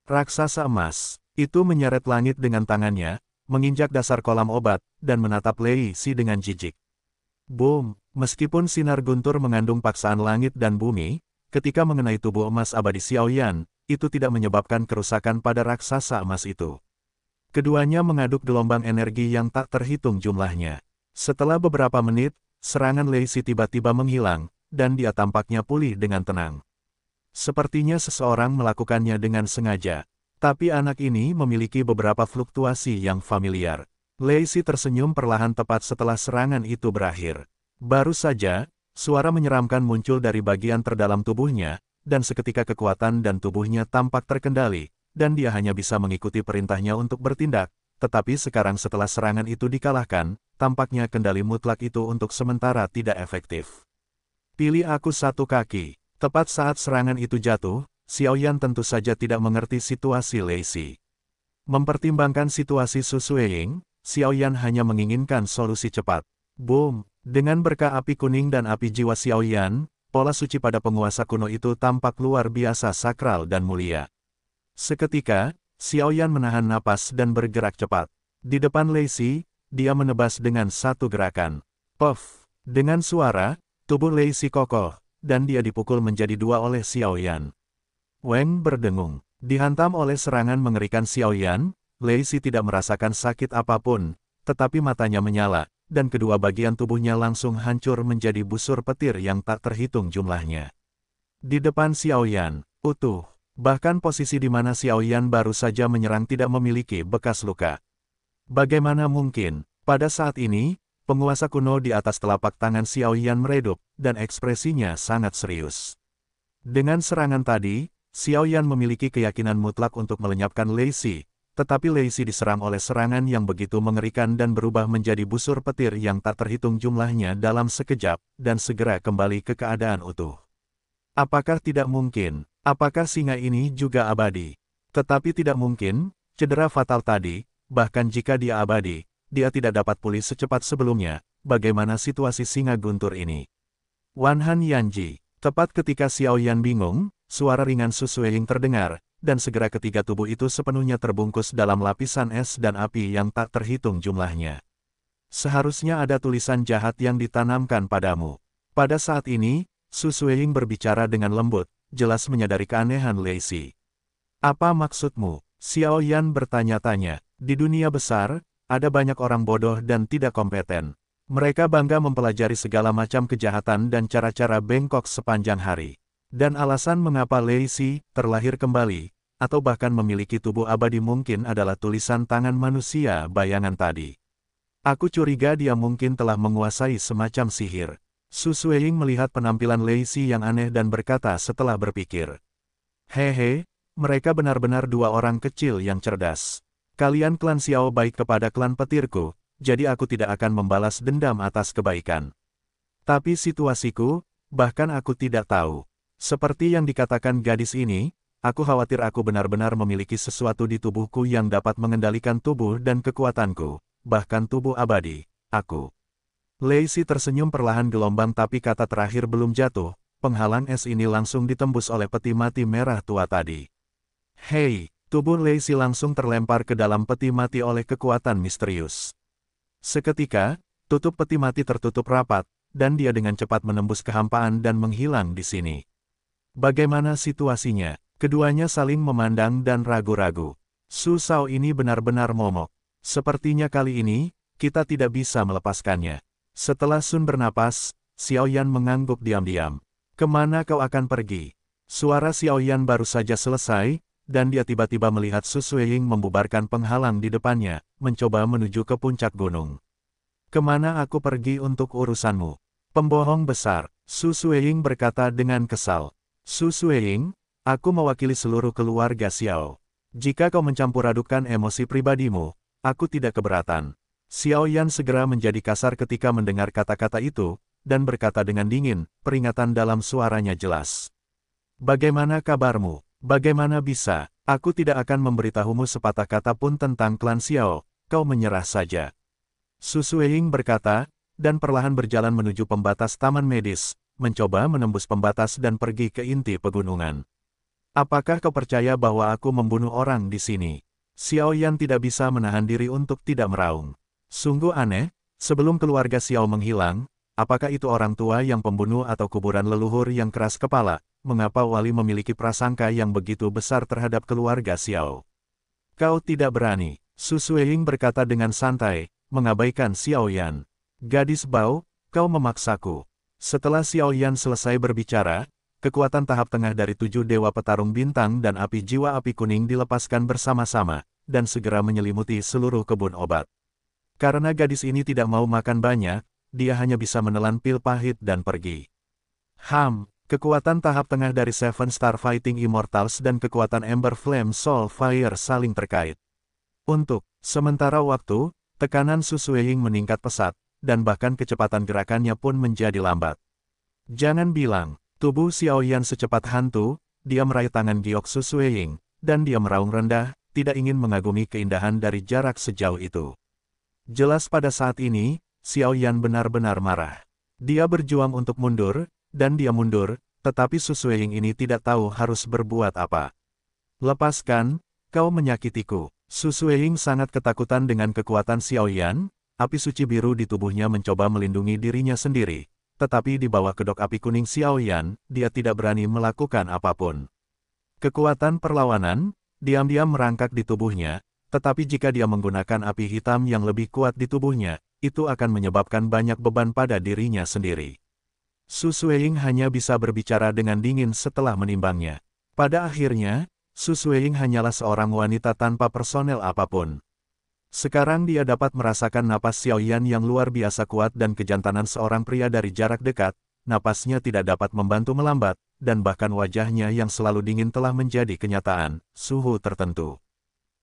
Raksasa emas, itu menyeret langit dengan tangannya, menginjak dasar kolam obat, dan menatap Lei Si dengan jijik. Boom, meskipun sinar guntur mengandung paksaan langit dan bumi, Ketika mengenai tubuh emas abadi Xiaoyan, itu tidak menyebabkan kerusakan pada raksasa emas itu. Keduanya mengaduk gelombang energi yang tak terhitung jumlahnya. Setelah beberapa menit, serangan Lei Si tiba-tiba menghilang, dan dia tampaknya pulih dengan tenang. Sepertinya seseorang melakukannya dengan sengaja. Tapi anak ini memiliki beberapa fluktuasi yang familiar. Lei Si tersenyum perlahan tepat setelah serangan itu berakhir. Baru saja, Suara menyeramkan muncul dari bagian terdalam tubuhnya, dan seketika kekuatan dan tubuhnya tampak terkendali, dan dia hanya bisa mengikuti perintahnya untuk bertindak, tetapi sekarang setelah serangan itu dikalahkan, tampaknya kendali mutlak itu untuk sementara tidak efektif. Pilih aku satu kaki. Tepat saat serangan itu jatuh, Xiao Yan tentu saja tidak mengerti situasi Lacey. Mempertimbangkan situasi Su Xiao Yan hanya menginginkan solusi cepat. Boom! Dengan berkah api kuning dan api jiwa Xiaoyan, pola suci pada penguasa kuno itu tampak luar biasa sakral dan mulia. Seketika, Xiaoyan menahan napas dan bergerak cepat. Di depan Lacey, dia menebas dengan satu gerakan. Puff! Dengan suara, tubuh Lacey kokoh, dan dia dipukul menjadi dua oleh Xiaoyan. Weng berdengung. Dihantam oleh serangan mengerikan Xiaoyan, Lacey tidak merasakan sakit apapun, tetapi matanya menyala, dan kedua bagian tubuhnya langsung hancur menjadi busur petir yang tak terhitung jumlahnya. Di depan Xiaoyan, utuh, bahkan posisi di mana Xiaoyan baru saja menyerang tidak memiliki bekas luka. Bagaimana mungkin, pada saat ini, penguasa kuno di atas telapak tangan Xiaoyan meredup, dan ekspresinya sangat serius. Dengan serangan tadi, Xiaoyan memiliki keyakinan mutlak untuk melenyapkan Lei Xi, tetapi Leisi diserang oleh serangan yang begitu mengerikan dan berubah menjadi busur petir yang tak terhitung jumlahnya dalam sekejap, dan segera kembali ke keadaan utuh. Apakah tidak mungkin, apakah singa ini juga abadi? Tetapi tidak mungkin, cedera fatal tadi, bahkan jika dia abadi, dia tidak dapat pulih secepat sebelumnya, bagaimana situasi singa guntur ini? Wanhan Yanji, tepat ketika Xiao Yan bingung, suara ringan Su yang terdengar, dan segera ketiga tubuh itu sepenuhnya terbungkus dalam lapisan es dan api yang tak terhitung jumlahnya. Seharusnya ada tulisan jahat yang ditanamkan padamu. Pada saat ini, Su Suying berbicara dengan lembut, jelas menyadari keanehan Lacey. Apa maksudmu? Xiao Yan bertanya-tanya. Di dunia besar, ada banyak orang bodoh dan tidak kompeten. Mereka bangga mempelajari segala macam kejahatan dan cara-cara bengkok sepanjang hari. Dan alasan mengapa Lei Si terlahir kembali, atau bahkan memiliki tubuh abadi mungkin adalah tulisan tangan manusia bayangan tadi. Aku curiga dia mungkin telah menguasai semacam sihir. Su Suying melihat penampilan Lei Si yang aneh dan berkata setelah berpikir. Hehe, mereka benar-benar dua orang kecil yang cerdas. Kalian klan Xiao baik kepada klan petirku, jadi aku tidak akan membalas dendam atas kebaikan. Tapi situasiku, bahkan aku tidak tahu. Seperti yang dikatakan gadis ini, aku khawatir aku benar-benar memiliki sesuatu di tubuhku yang dapat mengendalikan tubuh dan kekuatanku, bahkan tubuh abadi, aku. Lacey tersenyum perlahan gelombang tapi kata terakhir belum jatuh, penghalang es ini langsung ditembus oleh peti mati merah tua tadi. Hei, tubuh Lacey langsung terlempar ke dalam peti mati oleh kekuatan misterius. Seketika, tutup peti mati tertutup rapat, dan dia dengan cepat menembus kehampaan dan menghilang di sini. Bagaimana situasinya? Keduanya saling memandang dan ragu-ragu. Su Sao ini benar-benar momok. Sepertinya kali ini, kita tidak bisa melepaskannya. Setelah Sun bernapas, Xiao Yan mengangguk diam-diam. Kemana kau akan pergi? Suara Xiao Yan baru saja selesai, dan dia tiba-tiba melihat Su Suying membubarkan penghalang di depannya, mencoba menuju ke puncak gunung. Kemana aku pergi untuk urusanmu? Pembohong besar, Su Suying berkata dengan kesal. Su Suying, aku mewakili seluruh keluarga Xiao. Jika kau mencampur emosi pribadimu, aku tidak keberatan. Xiao Yan segera menjadi kasar ketika mendengar kata-kata itu, dan berkata dengan dingin, peringatan dalam suaranya jelas. Bagaimana kabarmu? Bagaimana bisa? Aku tidak akan memberitahumu sepatah kata pun tentang klan Xiao, kau menyerah saja. Su Suying berkata, dan perlahan berjalan menuju pembatas taman medis, mencoba menembus pembatas dan pergi ke inti pegunungan. Apakah kau percaya bahwa aku membunuh orang di sini? Xiao Yan tidak bisa menahan diri untuk tidak meraung. Sungguh aneh, sebelum keluarga Xiao menghilang, apakah itu orang tua yang pembunuh atau kuburan leluhur yang keras kepala? Mengapa Wali memiliki prasangka yang begitu besar terhadap keluarga Xiao? Kau tidak berani, Su Suying berkata dengan santai, mengabaikan Xiao Yan. Gadis Bau, kau memaksaku. Setelah Xiao Yan selesai berbicara, kekuatan tahap tengah dari tujuh dewa petarung bintang dan api jiwa api kuning dilepaskan bersama-sama, dan segera menyelimuti seluruh kebun obat. Karena gadis ini tidak mau makan banyak, dia hanya bisa menelan pil pahit dan pergi. Ham, kekuatan tahap tengah dari Seven Star Fighting Immortals dan kekuatan Ember Flame Soul Fire saling terkait. Untuk sementara waktu, tekanan Su Ying meningkat pesat, dan bahkan kecepatan gerakannya pun menjadi lambat. Jangan bilang, tubuh Xiaoyan secepat hantu, dia meraih tangan Giok Susuying, dan dia meraung rendah, tidak ingin mengagumi keindahan dari jarak sejauh itu. Jelas pada saat ini, Xiaoyan benar-benar marah. Dia berjuang untuk mundur, dan dia mundur, tetapi Susuying ini tidak tahu harus berbuat apa. Lepaskan, kau menyakitiku. Susuying sangat ketakutan dengan kekuatan Xiaoyan, api suci biru di tubuhnya mencoba melindungi dirinya sendiri, tetapi di bawah kedok api kuning Xiaoyan, dia tidak berani melakukan apapun. Kekuatan perlawanan, diam-diam merangkak di tubuhnya, tetapi jika dia menggunakan api hitam yang lebih kuat di tubuhnya, itu akan menyebabkan banyak beban pada dirinya sendiri. Su Suying hanya bisa berbicara dengan dingin setelah menimbangnya. Pada akhirnya, Su Suying hanyalah seorang wanita tanpa personel apapun. Sekarang dia dapat merasakan napas Xiaoyan yang luar biasa kuat dan kejantanan seorang pria dari jarak dekat, napasnya tidak dapat membantu melambat, dan bahkan wajahnya yang selalu dingin telah menjadi kenyataan, suhu tertentu.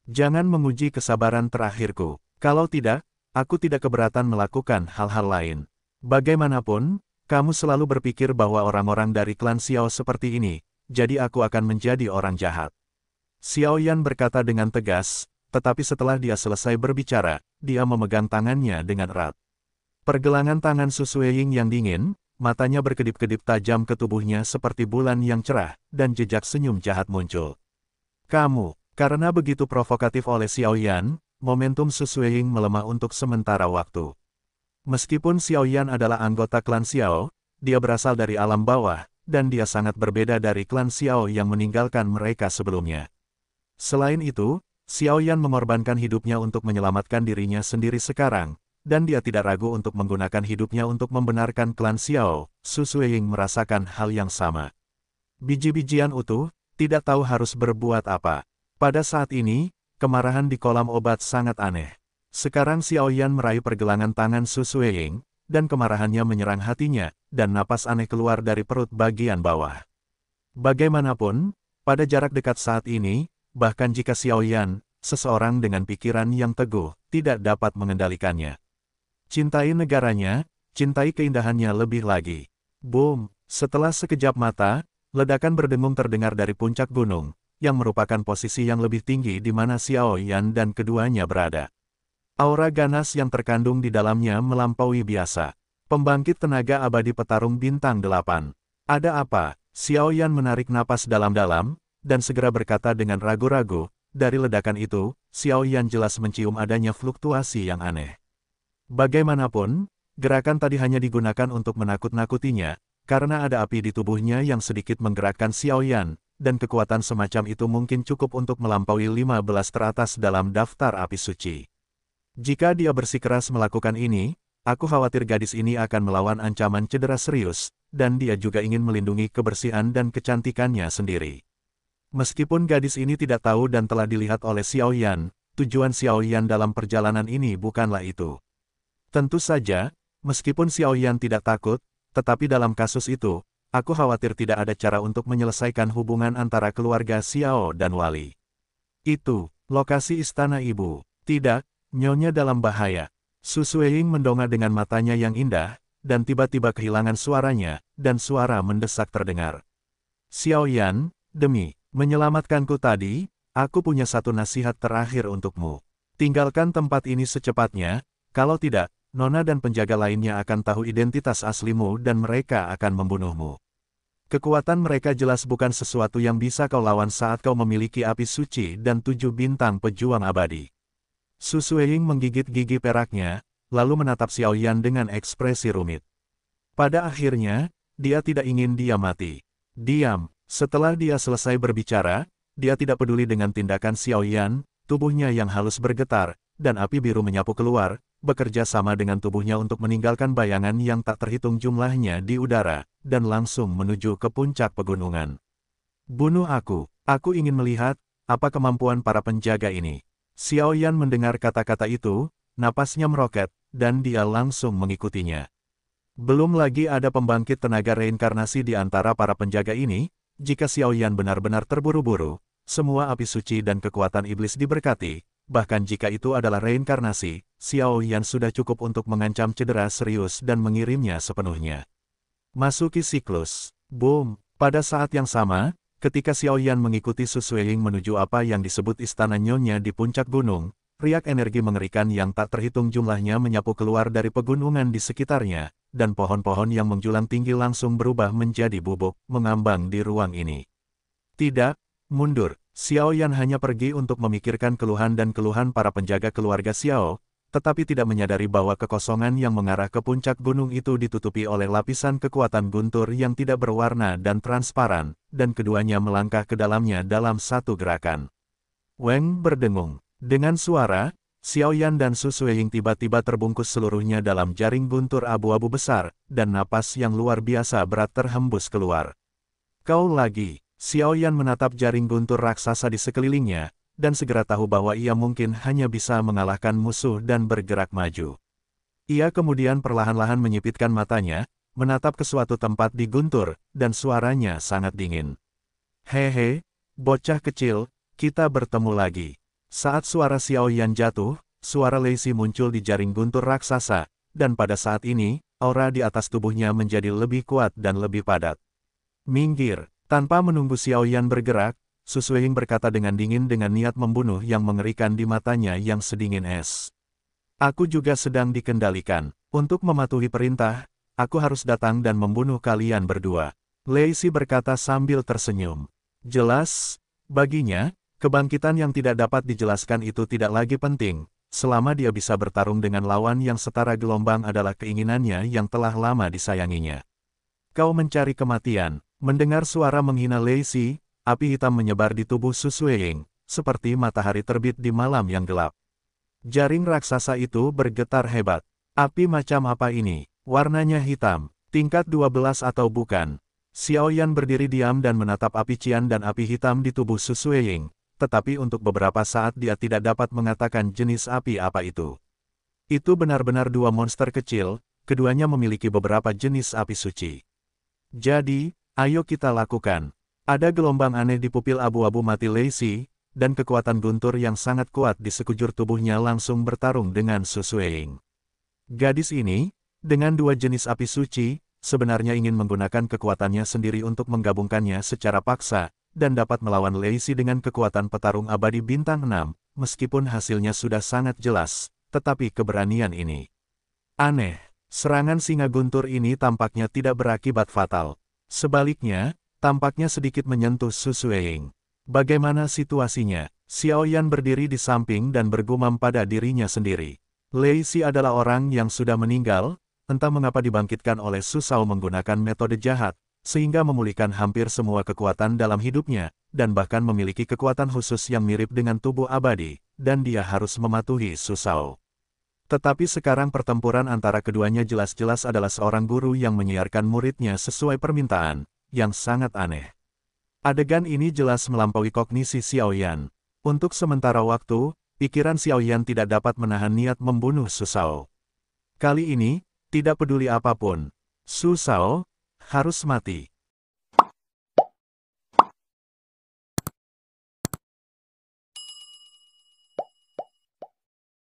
Jangan menguji kesabaran terakhirku. Kalau tidak, aku tidak keberatan melakukan hal-hal lain. Bagaimanapun, kamu selalu berpikir bahwa orang-orang dari klan Xiao seperti ini, jadi aku akan menjadi orang jahat. Xiao Yan berkata dengan tegas, tetapi setelah dia selesai berbicara, dia memegang tangannya dengan erat. Pergelangan tangan Susueying yang dingin, matanya berkedip-kedip tajam ke tubuhnya seperti bulan yang cerah, dan jejak senyum jahat muncul. Kamu, karena begitu provokatif oleh Xiaoyan, momentum Susueying melemah untuk sementara waktu. Meskipun Xiaoyan adalah anggota klan Xiao, dia berasal dari alam bawah, dan dia sangat berbeda dari klan Xiao yang meninggalkan mereka sebelumnya. Selain itu, Xiao Yan mengorbankan hidupnya untuk menyelamatkan dirinya sendiri sekarang, dan dia tidak ragu untuk menggunakan hidupnya untuk membenarkan klan Xiao, Su Suying merasakan hal yang sama. Biji-bijian utuh, tidak tahu harus berbuat apa. Pada saat ini, kemarahan di kolam obat sangat aneh. Sekarang Xiao Yan meraih pergelangan tangan Su Suying, dan kemarahannya menyerang hatinya, dan napas aneh keluar dari perut bagian bawah. Bagaimanapun, pada jarak dekat saat ini, Bahkan jika Xiao Yan, seseorang dengan pikiran yang teguh, tidak dapat mengendalikannya. Cintai negaranya, cintai keindahannya lebih lagi. Boom! Setelah sekejap mata, ledakan berdengung terdengar dari puncak gunung, yang merupakan posisi yang lebih tinggi di mana Xiao Yan dan keduanya berada. Aura ganas yang terkandung di dalamnya melampaui biasa. Pembangkit tenaga abadi petarung bintang delapan. Ada apa? Xiao Yan menarik napas dalam-dalam, dan segera berkata dengan ragu-ragu, dari ledakan itu, Xiao Yan jelas mencium adanya fluktuasi yang aneh. Bagaimanapun, gerakan tadi hanya digunakan untuk menakut-nakutinya, karena ada api di tubuhnya yang sedikit menggerakkan Xiao Yan, dan kekuatan semacam itu mungkin cukup untuk melampaui 15 teratas dalam daftar api suci. Jika dia bersikeras melakukan ini, aku khawatir gadis ini akan melawan ancaman cedera serius, dan dia juga ingin melindungi kebersihan dan kecantikannya sendiri. Meskipun gadis ini tidak tahu dan telah dilihat oleh Xiao Yan, tujuan Xiao Yan dalam perjalanan ini bukanlah itu. Tentu saja, meskipun Xiao Yan tidak takut, tetapi dalam kasus itu, aku khawatir tidak ada cara untuk menyelesaikan hubungan antara keluarga Xiao dan Wali. Itu, lokasi istana ibu. Tidak, nyonya dalam bahaya. Su Suying mendongak dengan matanya yang indah, dan tiba-tiba kehilangan suaranya, dan suara mendesak terdengar. Xiao Yan, demi, Menyelamatkanku tadi, aku punya satu nasihat terakhir untukmu. Tinggalkan tempat ini secepatnya, kalau tidak, Nona dan penjaga lainnya akan tahu identitas aslimu dan mereka akan membunuhmu. Kekuatan mereka jelas bukan sesuatu yang bisa kau lawan saat kau memiliki api suci dan tujuh bintang pejuang abadi. Susueying menggigit gigi peraknya, lalu menatap Xiao Yan dengan ekspresi rumit. Pada akhirnya, dia tidak ingin dia mati. Diam, setelah dia selesai berbicara, dia tidak peduli dengan tindakan Xiao Yan. tubuhnya yang halus bergetar, dan api biru menyapu keluar, bekerja sama dengan tubuhnya untuk meninggalkan bayangan yang tak terhitung jumlahnya di udara, dan langsung menuju ke puncak pegunungan. Bunuh aku, aku ingin melihat, apa kemampuan para penjaga ini. Xiao Yan mendengar kata-kata itu, napasnya meroket, dan dia langsung mengikutinya. Belum lagi ada pembangkit tenaga reinkarnasi di antara para penjaga ini, jika Xiao Yan benar-benar terburu-buru, semua api suci dan kekuatan iblis diberkati, bahkan jika itu adalah reinkarnasi, Xiao Yan sudah cukup untuk mengancam cedera serius dan mengirimnya sepenuhnya. Masuki siklus. Boom! Pada saat yang sama, ketika Xiao Yan mengikuti Susuying menuju apa yang disebut istana nyonya di puncak gunung, riak energi mengerikan yang tak terhitung jumlahnya menyapu keluar dari pegunungan di sekitarnya, dan pohon-pohon yang menjulang tinggi langsung berubah menjadi bubuk, mengambang di ruang ini. Tidak, mundur, Xiao Yan hanya pergi untuk memikirkan keluhan dan keluhan para penjaga keluarga Xiao, tetapi tidak menyadari bahwa kekosongan yang mengarah ke puncak gunung itu ditutupi oleh lapisan kekuatan guntur yang tidak berwarna dan transparan, dan keduanya melangkah ke dalamnya dalam satu gerakan. Weng berdengung. Dengan suara, Xiaoyan dan Suying tiba-tiba terbungkus seluruhnya dalam jaring guntur abu-abu besar, dan napas yang luar biasa berat terhembus keluar. Kau lagi, Xiaoyan menatap jaring guntur raksasa di sekelilingnya, dan segera tahu bahwa ia mungkin hanya bisa mengalahkan musuh dan bergerak maju. Ia kemudian perlahan-lahan menyipitkan matanya, menatap ke suatu tempat di guntur, dan suaranya sangat dingin. Hehe, bocah kecil, kita bertemu lagi. Saat suara Xiao Yan jatuh, suara Lei Si muncul di jaring guntur raksasa, dan pada saat ini, aura di atas tubuhnya menjadi lebih kuat dan lebih padat. Minggir, tanpa menunggu Xiao Yan bergerak, Su Suying berkata dengan dingin dengan niat membunuh yang mengerikan di matanya yang sedingin es. Aku juga sedang dikendalikan. Untuk mematuhi perintah, aku harus datang dan membunuh kalian berdua. Lei Si berkata sambil tersenyum. Jelas, baginya, Kebangkitan yang tidak dapat dijelaskan itu tidak lagi penting, selama dia bisa bertarung dengan lawan yang setara gelombang adalah keinginannya yang telah lama disayanginya. Kau mencari kematian, mendengar suara menghina Lei Si, api hitam menyebar di tubuh Ying, seperti matahari terbit di malam yang gelap. Jaring raksasa itu bergetar hebat. Api macam apa ini? Warnanya hitam, tingkat 12 atau bukan. Xiaoyan berdiri diam dan menatap api cian dan api hitam di tubuh Ying tetapi untuk beberapa saat dia tidak dapat mengatakan jenis api apa itu. Itu benar-benar dua monster kecil, keduanya memiliki beberapa jenis api suci. Jadi, ayo kita lakukan. Ada gelombang aneh di pupil abu-abu mati Lacey, dan kekuatan guntur yang sangat kuat di sekujur tubuhnya langsung bertarung dengan Susueing. Gadis ini, dengan dua jenis api suci, sebenarnya ingin menggunakan kekuatannya sendiri untuk menggabungkannya secara paksa, dan dapat melawan Leisi dengan kekuatan petarung abadi bintang 6, meskipun hasilnya sudah sangat jelas, tetapi keberanian ini. Aneh, serangan singa guntur ini tampaknya tidak berakibat fatal. Sebaliknya, tampaknya sedikit menyentuh Susueing. Bagaimana situasinya? Xiaoyan berdiri di samping dan bergumam pada dirinya sendiri. Lei Si adalah orang yang sudah meninggal, entah mengapa dibangkitkan oleh Susao menggunakan metode jahat, sehingga memulihkan hampir semua kekuatan dalam hidupnya, dan bahkan memiliki kekuatan khusus yang mirip dengan tubuh abadi, dan dia harus mematuhi Susao. Tetapi sekarang pertempuran antara keduanya jelas-jelas adalah seorang guru yang menyiarkan muridnya sesuai permintaan, yang sangat aneh. Adegan ini jelas melampaui kognisi Xiaoyan. Untuk sementara waktu, pikiran Xiaoyan tidak dapat menahan niat membunuh Susao. Kali ini, tidak peduli apapun. Susao, harus mati.